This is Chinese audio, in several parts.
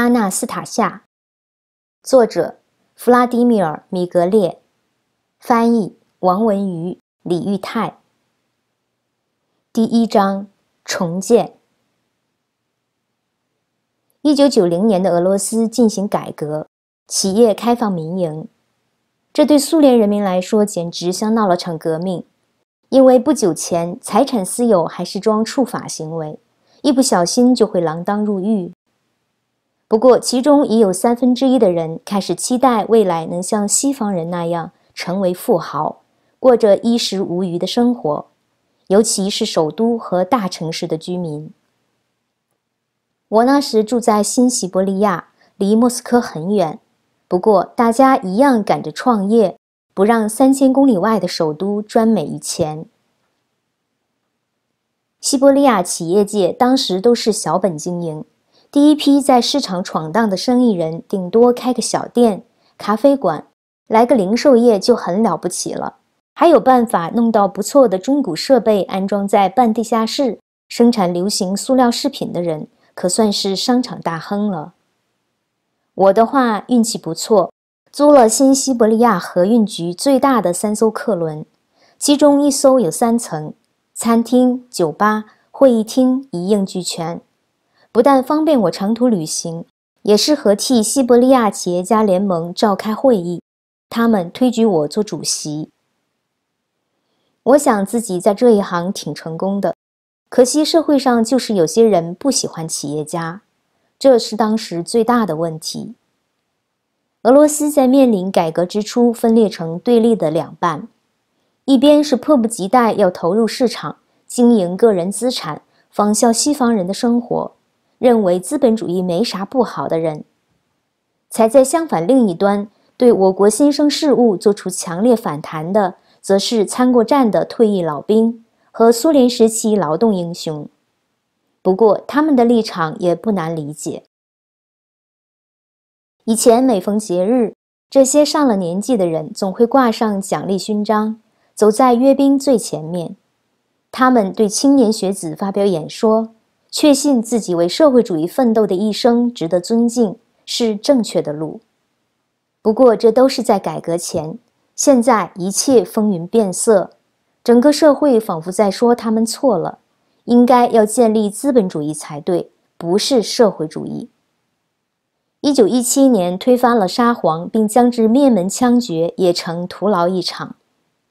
阿纳斯塔夏，作者弗拉迪米尔·米格列，翻译王文瑜、李玉泰。第一章重建。一九九零年的俄罗斯进行改革，企业开放民营，这对苏联人民来说简直像闹了场革命，因为不久前财产私有还是装触法行为，一不小心就会锒铛入狱。不过，其中已有三分之一的人开始期待未来能像西方人那样成为富豪，过着衣食无虞的生活，尤其是首都和大城市的居民。我那时住在新西伯利亚，离莫斯科很远，不过大家一样赶着创业，不让三千公里外的首都专美于前。西伯利亚企业界当时都是小本经营。第一批在市场闯荡的生意人，顶多开个小店、咖啡馆，来个零售业就很了不起了。还有办法弄到不错的中古设备，安装在半地下室生产流行塑料饰品的人，可算是商场大亨了。我的话运气不错，租了新西伯利亚河运局最大的三艘客轮，其中一艘有三层，餐厅、酒吧、会议厅一应俱全。不但方便我长途旅行，也适合替西伯利亚企业家联盟召开会议。他们推举我做主席。我想自己在这一行挺成功的，可惜社会上就是有些人不喜欢企业家，这是当时最大的问题。俄罗斯在面临改革之初，分裂成对立的两半，一边是迫不及待要投入市场经营个人资产，仿效西方人的生活。认为资本主义没啥不好的人，才在相反另一端对我国新生事物做出强烈反弹的，则是参过战的退役老兵和苏联时期劳动英雄。不过，他们的立场也不难理解。以前每逢节日，这些上了年纪的人总会挂上奖励勋章，走在阅兵最前面。他们对青年学子发表演说。确信自己为社会主义奋斗的一生值得尊敬，是正确的路。不过，这都是在改革前。现在一切风云变色，整个社会仿佛在说他们错了，应该要建立资本主义才对，不是社会主义。一九一七年推翻了沙皇，并将之灭门枪决，也成徒劳一场。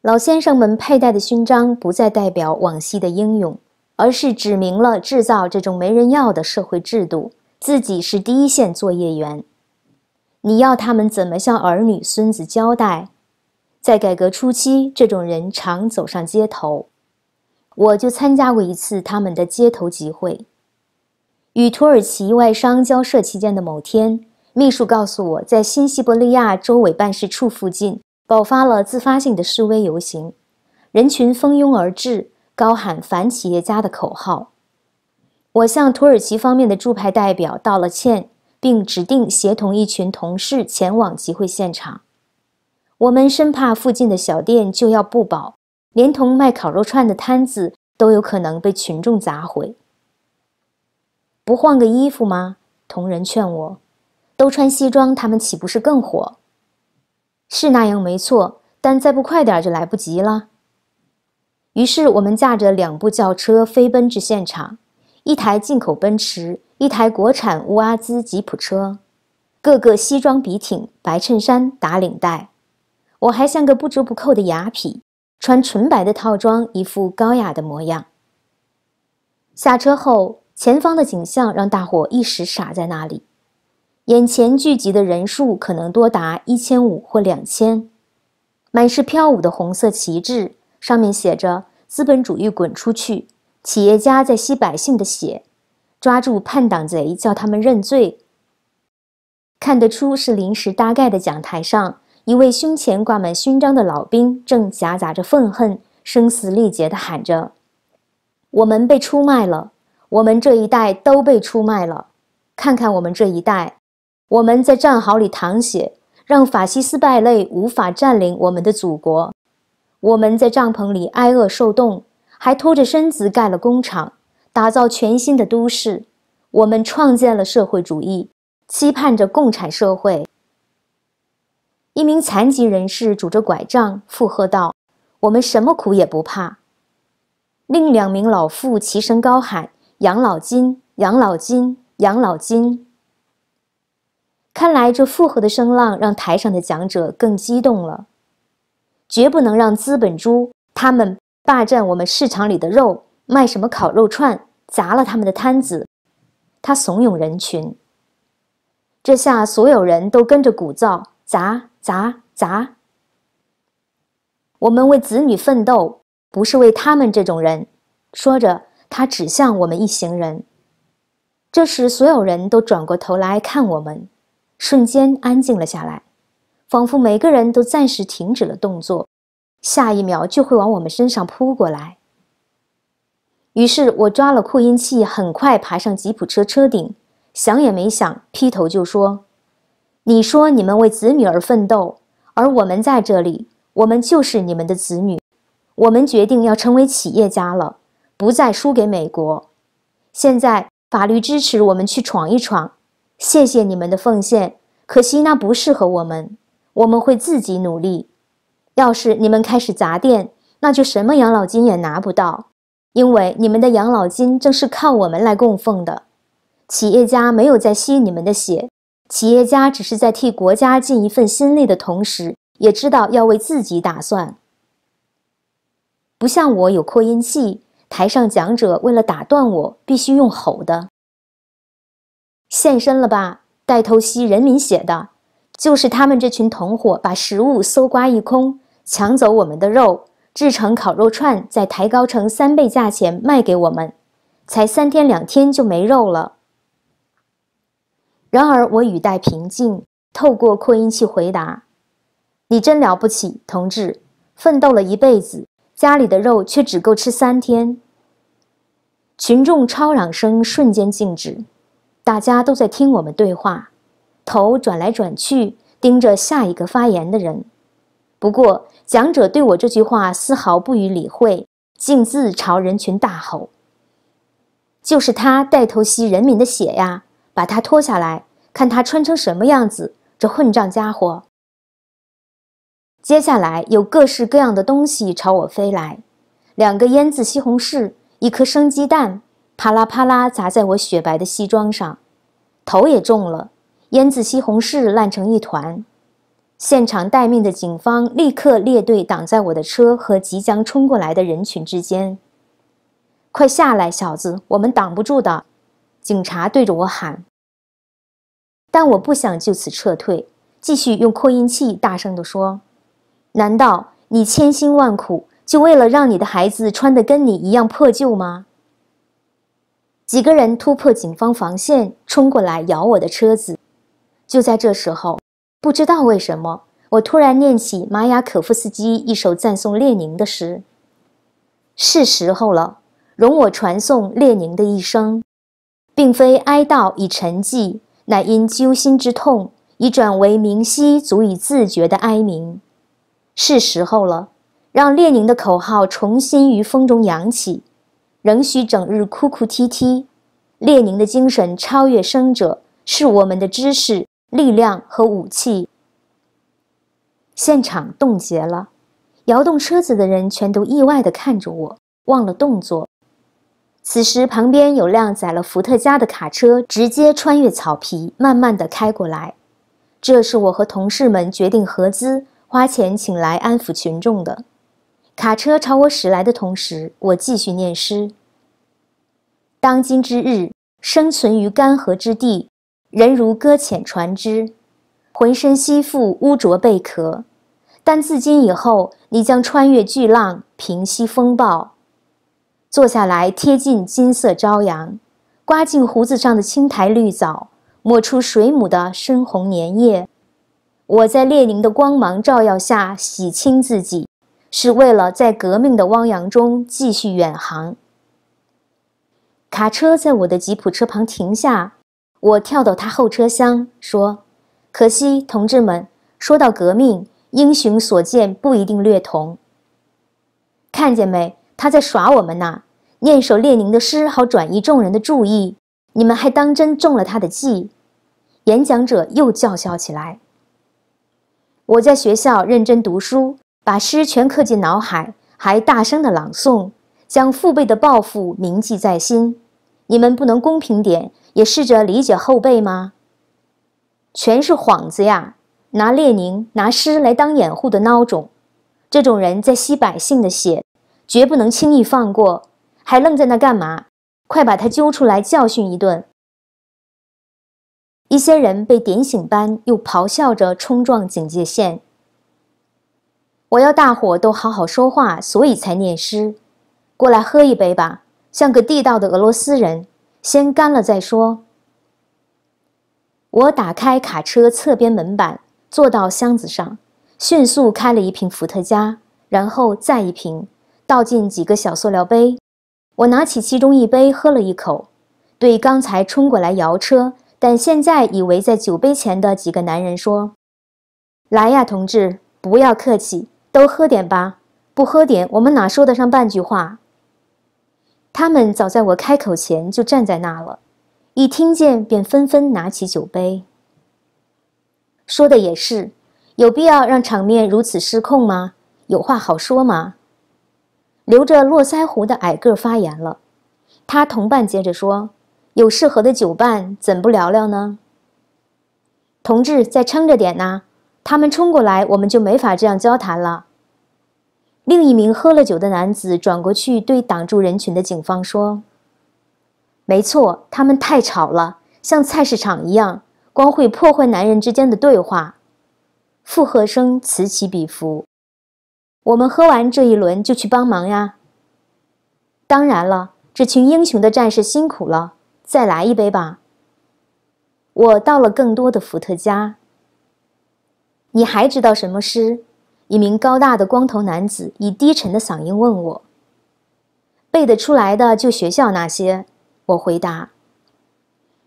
老先生们佩戴的勋章不再代表往昔的英勇。而是指明了制造这种没人要的社会制度，自己是第一线作业员。你要他们怎么向儿女、孙子交代？在改革初期，这种人常走上街头。我就参加过一次他们的街头集会。与土耳其外商交涉期间的某天，秘书告诉我在新西伯利亚州委办事处附近爆发了自发性的示威游行，人群蜂拥而至。高喊反企业家的口号，我向土耳其方面的驻派代表道了歉，并指定协同一群同事前往集会现场。我们生怕附近的小店就要不保，连同卖烤肉串的摊子都有可能被群众砸毁。不换个衣服吗？同人劝我，都穿西装，他们岂不是更火？是那样没错，但再不快点就来不及了。于是我们驾着两部轿车飞奔至现场，一台进口奔驰，一台国产乌阿兹吉普车，个个西装笔挺，白衬衫打领带，我还像个不折不扣的雅痞，穿纯白的套装，一副高雅的模样。下车后，前方的景象让大伙一时傻在那里，眼前聚集的人数可能多达一千五或两千，满是飘舞的红色旗帜。上面写着：“资本主义滚出去！企业家在吸百姓的血，抓住叛党贼，叫他们认罪。”看得出是临时搭盖的讲台上，一位胸前挂满勋章的老兵正夹杂着愤恨，声嘶力竭地喊着：“我们被出卖了！我们这一代都被出卖了！看看我们这一代，我们在战壕里淌血，让法西斯败类无法占领我们的祖国。”我们在帐篷里挨饿受冻，还拖着身子盖了工厂，打造全新的都市。我们创建了社会主义，期盼着共产社会。一名残疾人士拄着拐杖附和道：“我们什么苦也不怕。”另两名老妇齐声高喊：“养老金，养老金，养老金！”看来这附和的声浪让台上的讲者更激动了。绝不能让资本猪他们霸占我们市场里的肉，卖什么烤肉串，砸了他们的摊子！他怂恿人群，这下所有人都跟着鼓噪，砸砸砸！我们为子女奋斗，不是为他们这种人。说着，他指向我们一行人，这时所有人都转过头来看我们，瞬间安静了下来。仿佛每个人都暂时停止了动作，下一秒就会往我们身上扑过来。于是我抓了扩音器，很快爬上吉普车车顶，想也没想，劈头就说：“你说你们为子女而奋斗，而我们在这里，我们就是你们的子女。我们决定要成为企业家了，不再输给美国。现在法律支持我们去闯一闯。谢谢你们的奉献，可惜那不适合我们。”我们会自己努力。要是你们开始砸店，那就什么养老金也拿不到，因为你们的养老金正是靠我们来供奉的。企业家没有在吸你们的血，企业家只是在替国家尽一份心力的同时，也知道要为自己打算。不像我有扩音器，台上讲者为了打断我，必须用吼的。现身了吧，带头吸人民血的。就是他们这群同伙把食物搜刮一空，抢走我们的肉，制成烤肉串，再抬高成三倍价钱卖给我们，才三天两天就没肉了。然而我语带平静，透过扩音器回答：“你真了不起，同志，奋斗了一辈子，家里的肉却只够吃三天。”群众吵嚷声瞬间静止，大家都在听我们对话。头转来转去，盯着下一个发言的人。不过，讲者对我这句话丝毫不予理会，径自朝人群大吼：“就是他带头吸人民的血呀！把他脱下来，看他穿成什么样子！这混账家伙！”接下来，有各式各样的东西朝我飞来：两个腌渍西红柿，一颗生鸡蛋，啪啦啪啦砸在我雪白的西装上，头也中了。腌制西红柿烂成一团，现场待命的警方立刻列队挡在我的车和即将冲过来的人群之间。快下来，小子，我们挡不住的！警察对着我喊。但我不想就此撤退，继续用扩音器大声地说：“难道你千辛万苦就为了让你的孩子穿得跟你一样破旧吗？”几个人突破警方防线，冲过来咬我的车子。就在这时候，不知道为什么，我突然念起马雅可夫斯基一首赞颂列宁的诗。是时候了，容我传颂列宁的一生，并非哀悼已沉寂，乃因揪心之痛已转为明晰足以自觉的哀鸣。是时候了，让列宁的口号重新于风中扬起。仍需整日哭哭啼啼，列宁的精神超越生者，是我们的知识。力量和武器。现场冻结了，摇动车子的人全都意外地看着我，忘了动作。此时，旁边有辆载了伏特加的卡车直接穿越草皮，慢慢地开过来。这是我和同事们决定合资花钱请来安抚群众的。卡车朝我驶来的同时，我继续念诗：“当今之日，生存于干涸之地。”人如搁浅船只，浑身吸附污浊贝壳，但自今以后，你将穿越巨浪，平息风暴，坐下来贴近金色朝阳，刮净胡子上的青苔绿藻，抹出水母的深红粘液。我在列宁的光芒照耀下洗清自己，是为了在革命的汪洋中继续远航。卡车在我的吉普车旁停下。我跳到他后车厢说：“可惜，同志们，说到革命，英雄所见不一定略同。看见没？他在耍我们呢！念首列宁的诗，好转移众人的注意。你们还当真中了他的计？”演讲者又叫嚣起来。我在学校认真读书，把诗全刻进脑海，还大声的朗诵，将父辈的抱负铭记在心。你们不能公平点，也试着理解后辈吗？全是幌子呀！拿列宁、拿诗来当掩护的孬种，这种人在吸百姓的血，绝不能轻易放过。还愣在那干嘛？快把他揪出来，教训一顿！一些人被点醒般，又咆哮着冲撞警戒线。我要大伙都好好说话，所以才念诗。过来喝一杯吧。像个地道的俄罗斯人，先干了再说。我打开卡车侧边门板，坐到箱子上，迅速开了一瓶伏特加，然后再一瓶，倒进几个小塑料杯。我拿起其中一杯喝了一口，对刚才冲过来摇车，但现在已围在酒杯前的几个男人说：“来呀，同志，不要客气，都喝点吧。不喝点，我们哪说得上半句话。”他们早在我开口前就站在那了，一听见便纷纷拿起酒杯。说的也是，有必要让场面如此失控吗？有话好说吗？留着络腮胡的矮个发言了，他同伴接着说：“有适合的酒伴，怎不聊聊呢？”同志，再撑着点呐！他们冲过来，我们就没法这样交谈了。另一名喝了酒的男子转过去对挡住人群的警方说：“没错，他们太吵了，像菜市场一样，光会破坏男人之间的对话。附和声此起彼伏。我们喝完这一轮就去帮忙呀。当然了，这群英雄的战士辛苦了，再来一杯吧。我倒了更多的伏特加。你还知道什么诗？”一名高大的光头男子以低沉的嗓音问我：“背得出来的就学校那些。”我回答：“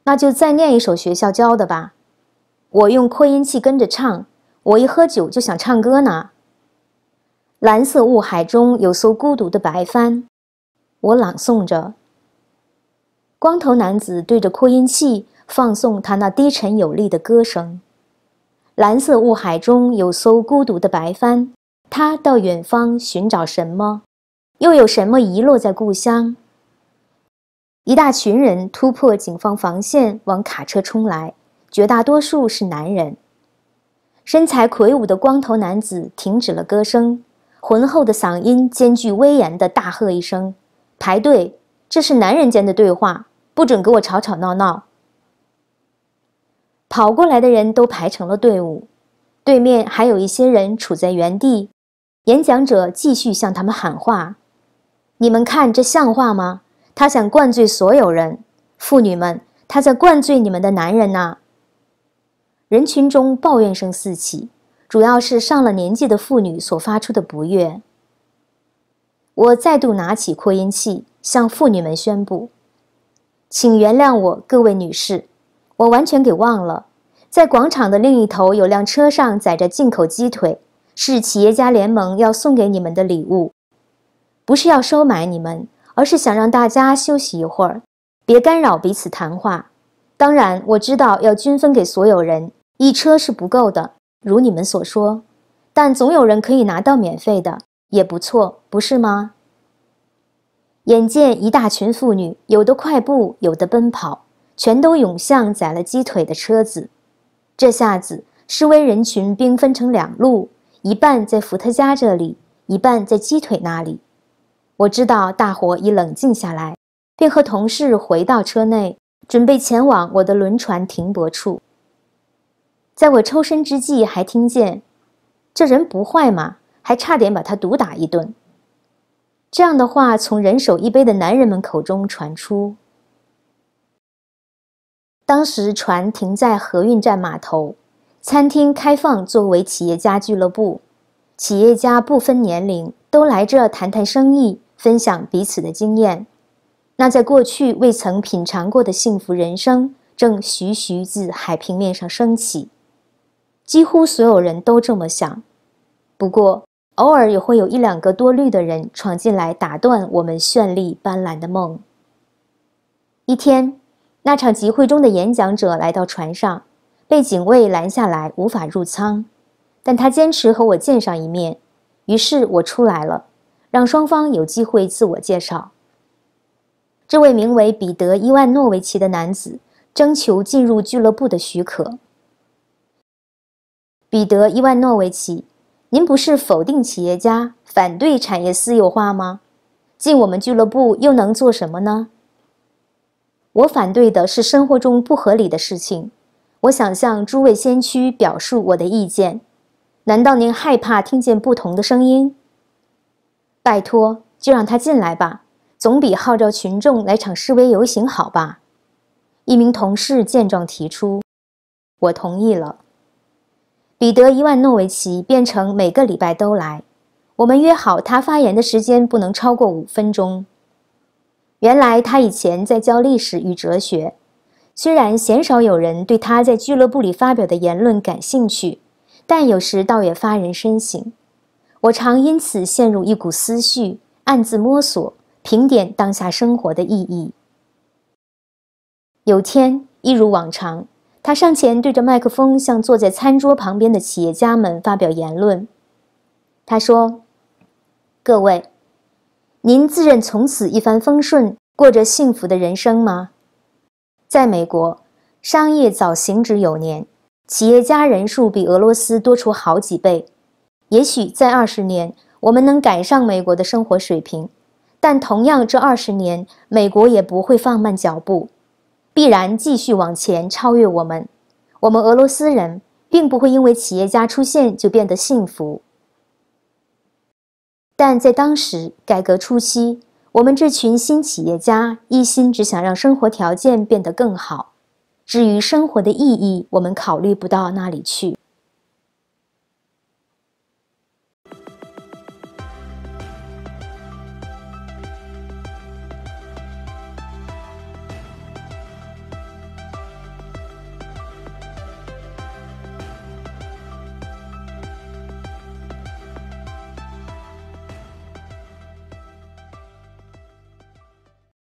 那就再念一首学校教的吧。”我用扩音器跟着唱。我一喝酒就想唱歌呢。蓝色雾海中有艘孤独的白帆，我朗诵着。光头男子对着扩音器放送他那低沉有力的歌声。蓝色雾海中有艘孤独的白帆，它到远方寻找什么？又有什么遗落在故乡？一大群人突破警方防线往卡车冲来，绝大多数是男人。身材魁梧的光头男子停止了歌声，浑厚的嗓音兼具威严的大喝一声：“排队！”这是男人间的对话，不准给我吵吵闹闹。跑过来的人都排成了队伍，对面还有一些人处在原地。演讲者继续向他们喊话：“你们看这像话吗？”他想灌醉所有人。妇女们，他在灌醉你们的男人呐！人群中抱怨声四起，主要是上了年纪的妇女所发出的不悦。我再度拿起扩音器，向妇女们宣布：“请原谅我，各位女士。”我完全给忘了，在广场的另一头有辆车上载着进口鸡腿，是企业家联盟要送给你们的礼物，不是要收买你们，而是想让大家休息一会儿，别干扰彼此谈话。当然，我知道要均分给所有人，一车是不够的，如你们所说，但总有人可以拿到免费的，也不错，不是吗？眼见一大群妇女，有的快步，有的奔跑。全都涌向宰了鸡腿的车子，这下子示威人群兵分成两路，一半在伏特加这里，一半在鸡腿那里。我知道大伙已冷静下来，便和同事回到车内，准备前往我的轮船停泊处。在我抽身之际，还听见：“这人不坏嘛，还差点把他毒打一顿。”这样的话从人手一杯的男人们口中传出。当时船停在河运站码头，餐厅开放作为企业家俱乐部，企业家不分年龄都来这谈谈生意，分享彼此的经验。那在过去未曾品尝过的幸福人生，正徐徐自海平面上升起。几乎所有人都这么想，不过偶尔也会有一两个多虑的人闯进来，打断我们绚丽斑斓的梦。一天。那场集会中的演讲者来到船上，被警卫拦下来，无法入舱。但他坚持和我见上一面，于是我出来了，让双方有机会自我介绍。这位名为彼得·伊万诺维奇的男子征求进入俱乐部的许可。彼得·伊万诺维奇，您不是否定企业家、反对产业私有化吗？进我们俱乐部又能做什么呢？我反对的是生活中不合理的事情。我想向诸位先驱表述我的意见。难道您害怕听见不同的声音？拜托，就让他进来吧，总比号召群众来场示威游行好吧？一名同事见状提出，我同意了。彼得·伊万诺维奇变成每个礼拜都来。我们约好，他发言的时间不能超过五分钟。原来他以前在教历史与哲学，虽然鲜少有人对他在俱乐部里发表的言论感兴趣，但有时倒也发人深省。我常因此陷入一股思绪，暗自摸索评点当下生活的意义。有天一如往常，他上前对着麦克风，向坐在餐桌旁边的企业家们发表言论。他说：“各位。”您自认从此一帆风顺，过着幸福的人生吗？在美国，商业早行之有年，企业家人数比俄罗斯多出好几倍。也许在二十年，我们能赶上美国的生活水平，但同样这二十年，美国也不会放慢脚步，必然继续往前超越我们。我们俄罗斯人并不会因为企业家出现就变得幸福。但在当时改革初期，我们这群新企业家一心只想让生活条件变得更好，至于生活的意义，我们考虑不到那里去。